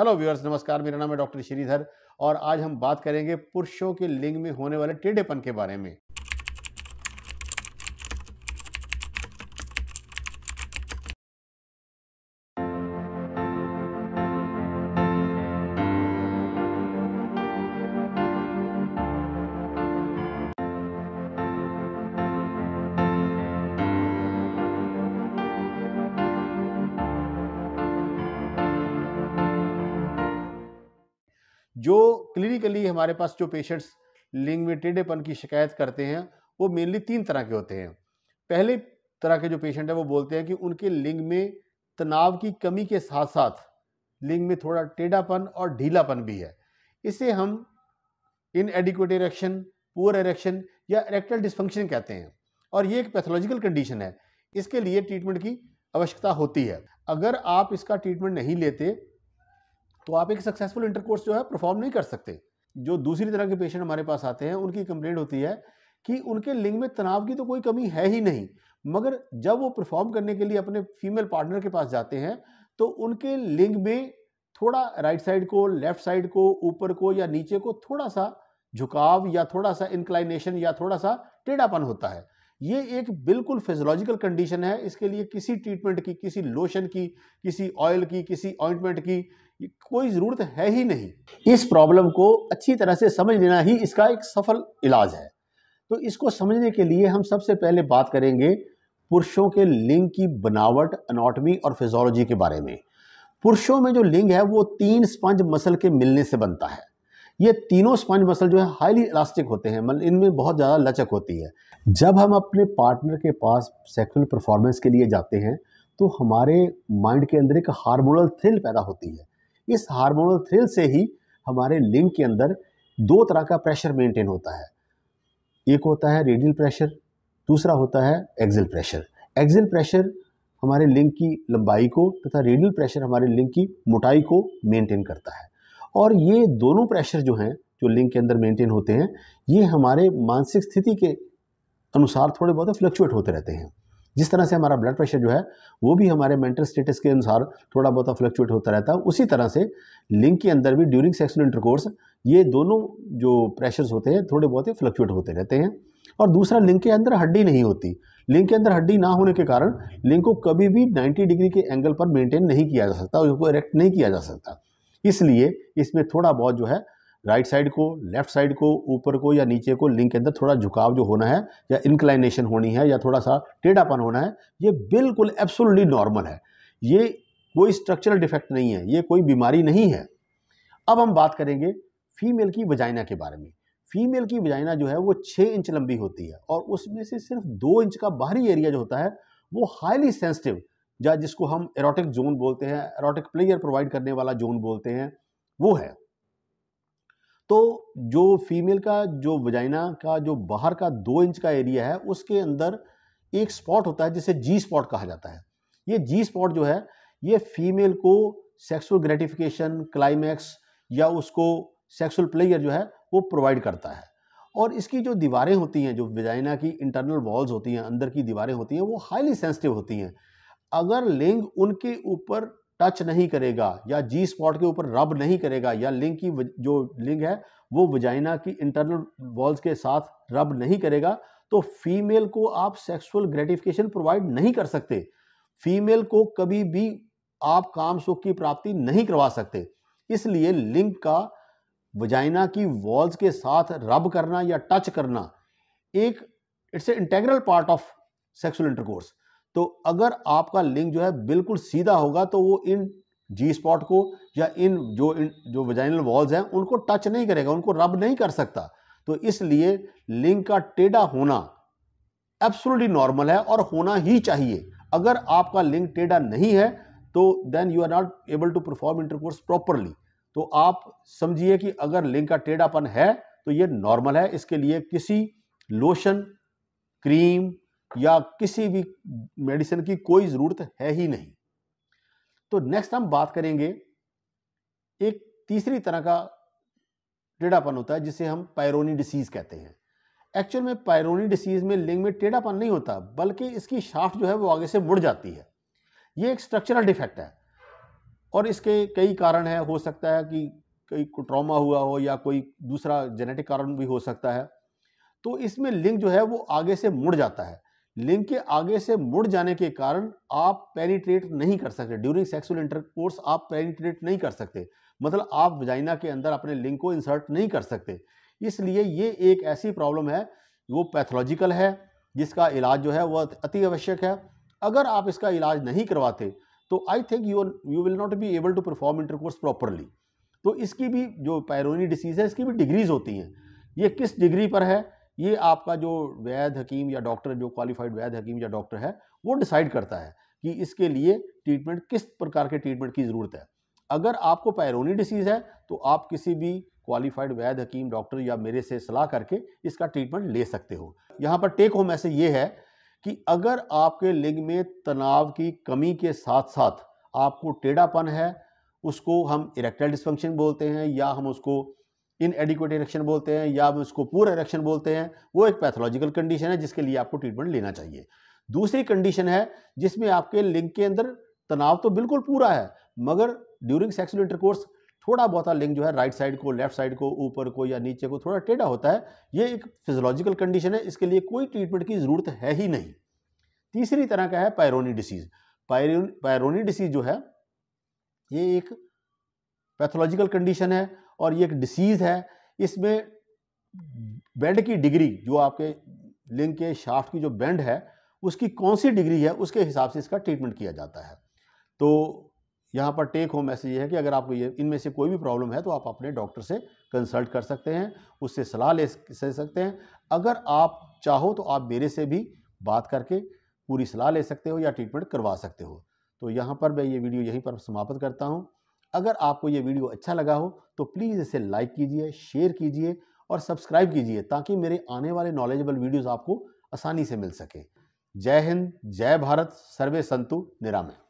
hello viewers नमस्कार मेरा नाम है डॉक्टर श्रीधर और आज हम बात करेंगे पुरुषों के लिंग में होने वाले टेढ़ेपन के बारे में जो क्लिनिकली हमारे पास जो पेशेंट्स लिंग में टेढ़ेपन की शिकायत करते हैं वो मेनली तीन तरह के होते हैं पहले तरह के जो पेशेंट हैं वो बोलते हैं कि उनके लिंग में तनाव की कमी के साथ साथ लिंग में थोड़ा टेढ़ापन और ढीलापन भी है इसे हम inadequate erection poor erection या इरेक्टल डिस्फंक्शन कहते हैं और ये एक पैथोलॉजिकल कंडीशन है इसके लिए ट्रीटमेंट की आवश्यकता होती है अगर आप इसका ट्रीटमेंट नहीं लेते तो आप एक सक्सेसफुल इंटरकोर्स जो है परफॉर्म नहीं कर सकते जो दूसरी तरह के पेशेंट हमारे पास आते हैं उनकी कंप्लेंट होती है कि उनके लिंग में तनाव की तो कोई कमी है ही नहीं मगर जब वो परफॉर्म करने के लिए अपने फीमेल पार्टनर के पास जाते हैं तो उनके लिंग में थोड़ा राइट साइड को लेफ्ट साइड को ऊपर को या नीचे को थोड़ा सा झुकाव या थोड़ा सा इंक्लाइनेशन या थोड़ा सा टेढ़ापन होता है ये एक बिल्कुल फिजोलॉजिकल कंडीशन है इसके लिए किसी ट्रीटमेंट की किसी लोशन की किसी ऑयल की किसी ऑइंटमेंट की कोई ज़रूरत है ही नहीं इस प्रॉब्लम को अच्छी तरह से समझ लेना ही इसका एक सफल इलाज है तो इसको समझने के लिए हम सबसे पहले बात करेंगे पुरुषों के लिंग की बनावट अनाटमी और फिजोलॉजी के बारे में पुरुषों में जो लिंग है वो तीन स्पंज मसल के मिलने से बनता है ये तीनों स्पंज मसल जो है हाईली इलास्टिक होते हैं मतलब इनमें बहुत ज़्यादा लचक होती है जब हम अपने पार्टनर के पास सेक्सुअल परफॉर्मेंस के लिए जाते हैं तो हमारे माइंड के अंदर एक हार्मोनल थ्रिल पैदा होती है इस हार्मोनल थ्रिल से ही हमारे लिंग के अंदर दो तरह का प्रेशर मेंटेन होता है एक होता है रेडियल प्रेशर दूसरा होता है एक्सिल प्रेशर एक्सिल प्रेशर हमारे लिंग की लंबाई को तथा रेडियल प्रेशर हमारे लिंग की मोटाई को मेंटेन करता है और ये दोनों प्रेशर जो हैं जो लिंग के अंदर मेंटेन होते हैं ये हमारे मानसिक स्थिति के अनुसार थोड़े बहुत फ्लक्चुएट होते रहते हैं जिस तरह से हमारा ब्लड प्रेशर जो है वो भी हमारे मेंटल स्टेटस के अनुसार थोड़ा बहुत फ्लक्चुएट होता रहता है उसी तरह से लिंग के अंदर भी ड्यूरिंग सेक्सुअल इंटरकोर्स ये दोनों जो प्रेशर्स होते हैं थोड़े बहुत फ्लक्चुएट होते रहते हैं और दूसरा लिंग के अंदर हड्डी नहीं होती लिंग के अंदर हड्डी ना होने के कारण लिंग को कभी भी 90 डिग्री के एंगल पर मेंटेन नहीं किया जा सकता उसको इरेक्ट नहीं किया जा सकता इसलिए इसमें थोड़ा बहुत जो है राइट साइड को लेफ्ट साइड को ऊपर को या नीचे को लिंक के अंदर थोड़ा झुकाव जो होना है या इंक्लाइनेशन होनी है या थोड़ा सा टेढ़ापन होना है ये बिल्कुल एब्सोल्युटली नॉर्मल है ये कोई स्ट्रक्चरल डिफेक्ट नहीं है ये कोई बीमारी नहीं है अब हम बात करेंगे फीमेल की वजाइना के बारे में फीमेल की वजाइना जो है वो छः इंच लंबी होती है और उसमें से सिर्फ दो इंच का बाहरी एरिया जो होता है वो हाईली सेंसिटिव या जिसको हम एरोटिक जोन बोलते हैं एरोटिक प्लेयर प्रोवाइड करने वाला जोन बोलते हैं वो है तो जो फीमेल का जो वजाइना का जो बाहर का दो इंच का एरिया है उसके अंदर एक स्पॉट होता है जिसे जी स्पॉट कहा जाता है ये जी स्पॉट जो है ये फीमेल को सेक्सुअल ग्रेटिफिकेशन क्लाइमैक्स या उसको सेक्सुअल प्लेयर जो है वो प्रोवाइड करता है और इसकी जो दीवारें होती हैं जो वजाइना की इंटरनल वॉल्स होती हैं अंदर की दीवारें होती हैं वो हाईली सेंसिटिव होती हैं अगर लिंग उनके ऊपर टच नहीं करेगा या जी स्पॉट के ऊपर रब नहीं करेगा या लिंग की जो लिंग है वो वजाइना की इंटरनल वॉल्स के साथ रब नहीं करेगा तो फीमेल को आप सेक्सुअल ग्रेटिफिकेशन प्रोवाइड नहीं कर सकते फीमेल को कभी भी आप काम सुख की प्राप्ति नहीं करवा सकते इसलिए लिंग का वजाइना की वॉल्स के साथ रब करना या टच करना एक it's a integral part of sexual intercourse तो अगर आपका लिंक जो है बिल्कुल सीधा होगा तो वो इन जी स्पॉट को या इन जो इन जो वजाइनल वॉल्स हैं उनको टच नहीं करेगा उनको रब नहीं कर सकता तो इसलिए लिंक का टेढ़ा होना एब्सोल्युटली नॉर्मल है और होना ही चाहिए अगर आपका लिंक टेढ़ा नहीं है तो then you are not able to perform intercourse properly तो आप समझिए कि अगर लिंक का टेढ़ापन है तो ये नॉर्मल है इसके लिए किसी लोशन क्रीम या किसी भी मेडिसिन की कोई ज़रूरत है ही नहीं तो नेक्स्ट हम बात करेंगे एक तीसरी तरह का टेढ़ापन होता है जिसे हम पायरोनी डिसीज़ कहते हैं एक्चुअल में पायरोनी डिसीज़ में लिंग में टेढ़ापन नहीं होता बल्कि इसकी शाफ्ट जो है वो आगे से मुड़ जाती है ये एक स्ट्रक्चरल डिफेक्ट है और इसके कई कारण है हो सकता है कि कोई ट्रॉमा हुआ हो या कोई दूसरा जेनेटिक कारण भी हो सकता है तो इसमें लिंग जो है वो आगे से मुड़ जाता है लिंग के आगे से मुड़ जाने के कारण आप पेनिट्रेट नहीं कर सकते ड्यूरिंग सेक्सुअल इंटरकोर्स आप पेनिट्रेट नहीं कर सकते मतलब आप वजाइना के अंदर अपने लिंग को इंसर्ट नहीं कर सकते इसलिए ये एक ऐसी प्रॉब्लम है वो पैथोलॉजिकल है जिसका इलाज जो है वह अति आवश्यक है अगर आप इसका इलाज नहीं करवाते तो I think you you will not be able to perform intercourse properly तो इसकी भी जो पैरोनी डिसीज़ है इसकी भी डिग्रीज होती हैं ये किस डिग्री पर है ये आपका जो वैध हकीम या डॉक्टर जो क्वालिफाइड वैध हकीम या डॉक्टर है वो डिसाइड करता है कि इसके लिए ट्रीटमेंट किस प्रकार के ट्रीटमेंट की ज़रूरत है अगर आपको पैरोनी डिसीज़ है तो आप किसी भी क्वालिफाइड वैध हकीम डॉक्टर या मेरे से सलाह करके इसका ट्रीटमेंट ले सकते हो यहाँ पर टेक होम ऐसे ये है कि अगर आपके लिंग में तनाव की कमी के साथ साथ आपको टेढ़ापन है उसको हम इरेक्टाइल डिस्फंक्शन बोलते हैं या हम उसको इन एडिक्वेट इरेक्शन बोलते हैं या उसको पूर इरेक्शन बोलते हैं वो एक पैथोलॉजिकल कंडीशन है जिसके लिए आपको ट्रीटमेंट लेना चाहिए दूसरी कंडीशन है जिसमें आपके लिंग के अंदर तनाव तो बिल्कुल पूरा है मगर ड्यूरिंग सेक्सुअल इंटरकोर्स थोड़ा बहुत लिंग जो है राइट साइड को लेफ्ट साइड को ऊपर को या नीचे को थोड़ा टेढ़ा होता है ये एक फिजोलॉजिकल कंडीशन है इसके लिए कोई ट्रीटमेंट की ज़रूरत है ही नहीं तीसरी तरह का है पायरोनी डिसीज़ पायरोनी डिसीज़ जो है ये एक पैथोलॉजिकल कंडीशन है और ये एक डिसीज़ है इसमें बेंड की डिग्री जो आपके लिंग के शाफ्ट की जो बेंड है उसकी कौन सी डिग्री है उसके हिसाब से इसका ट्रीटमेंट किया जाता है तो यहाँ पर टेक होम मैसेज ये है कि अगर आपको ये इनमें से कोई भी प्रॉब्लम है तो आप अपने डॉक्टर से कंसल्ट कर सकते हैं उससे सलाह ले सकते हैं अगर आप चाहो तो आप मेरे से भी बात करके पूरी सलाह ले सकते हो या ट्रीटमेंट करवा सकते हो तो यहाँ पर मैं ये वीडियो यहीं पर समाप्त करता हूँ अगर आपको ये वीडियो अच्छा लगा हो तो प्लीज़ इसे लाइक कीजिए शेयर कीजिए और सब्सक्राइब कीजिए ताकि मेरे आने वाले नॉलेजेबल वीडियोज़ आपको आसानी से मिल सके जय हिंद जय भारत सर्वे संतु निरामय